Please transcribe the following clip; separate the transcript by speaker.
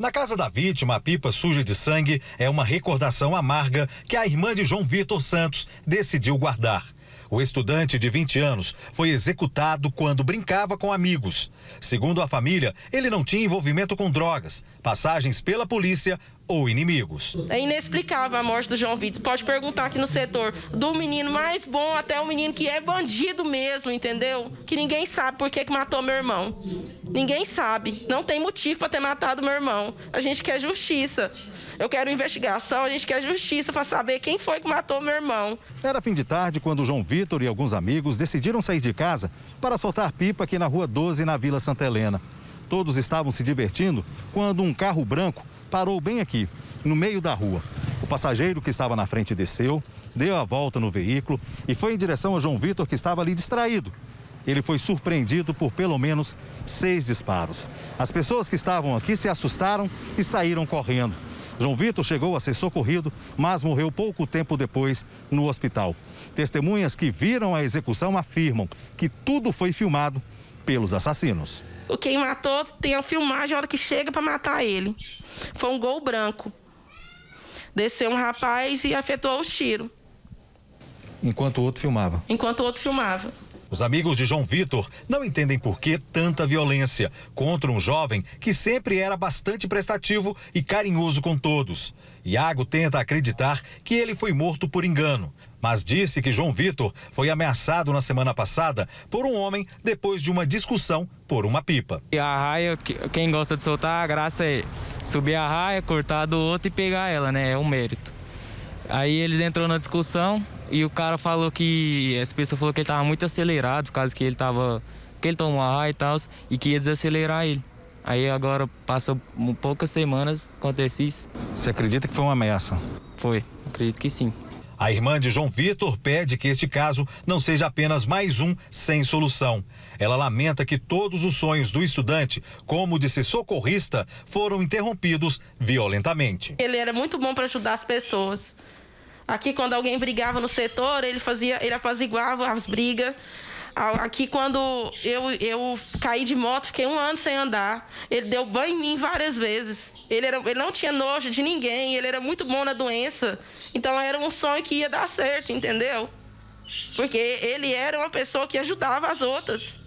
Speaker 1: Na casa da vítima, a pipa suja de sangue é uma recordação amarga que a irmã de João Vitor Santos decidiu guardar. O estudante de 20 anos foi executado quando brincava com amigos. Segundo a família, ele não tinha envolvimento com drogas, passagens pela polícia ou inimigos.
Speaker 2: É inexplicável a morte do João Vitor. Pode perguntar aqui no setor, do menino mais bom até o menino que é bandido mesmo, entendeu? Que ninguém sabe por que, que matou meu irmão. Ninguém sabe. Não tem motivo para ter matado meu irmão. A gente quer justiça. Eu quero investigação, a gente quer justiça para saber quem
Speaker 1: foi que matou meu irmão. Era fim de tarde quando João Vitor e alguns amigos decidiram sair de casa para soltar pipa aqui na Rua 12, na Vila Santa Helena. Todos estavam se divertindo quando um carro branco parou bem aqui, no meio da rua. O passageiro que estava na frente desceu, deu a volta no veículo e foi em direção a João Vitor, que estava ali distraído ele foi surpreendido por pelo menos seis disparos. As pessoas que estavam aqui se assustaram e saíram correndo. João Vitor chegou a ser socorrido, mas morreu pouco tempo depois no hospital. Testemunhas que viram a execução afirmam que tudo foi filmado pelos assassinos.
Speaker 2: O Quem matou tem a filmagem a hora que chega para matar ele. Foi um gol branco. Desceu um rapaz e afetou os tiros.
Speaker 1: Enquanto o outro filmava?
Speaker 2: Enquanto o outro filmava.
Speaker 1: Os amigos de João Vitor não entendem por que tanta violência contra um jovem que sempre era bastante prestativo e carinhoso com todos. Iago tenta acreditar que ele foi morto por engano, mas disse que João Vitor foi ameaçado na semana passada por um homem depois de uma discussão por uma pipa.
Speaker 3: E a raia, quem gosta de soltar, a graça é subir a raia, cortar do outro e pegar ela, né? É um mérito. Aí eles entrou na discussão, e o cara falou que. Essa pessoa falou que ele tava muito acelerado, por causa que ele tava. que ele tomou ar e tal, e que ia desacelerar ele. Aí agora passou poucas semanas, acontece isso. Você acredita que foi uma ameaça? Foi, acredito que sim.
Speaker 1: A irmã de João Vitor pede que este caso não seja apenas mais um sem solução. Ela lamenta que todos os sonhos do estudante, como de ser socorrista, foram interrompidos violentamente.
Speaker 2: Ele era muito bom para ajudar as pessoas. Aqui quando alguém brigava no setor, ele fazia, ele apaziguava as brigas. Aqui quando eu, eu caí de moto, fiquei um ano sem andar. Ele deu banho em mim várias vezes. Ele, era, ele não tinha nojo de ninguém, ele era muito bom na doença. Então era um sonho que ia dar certo, entendeu? Porque ele era uma pessoa que ajudava as outras.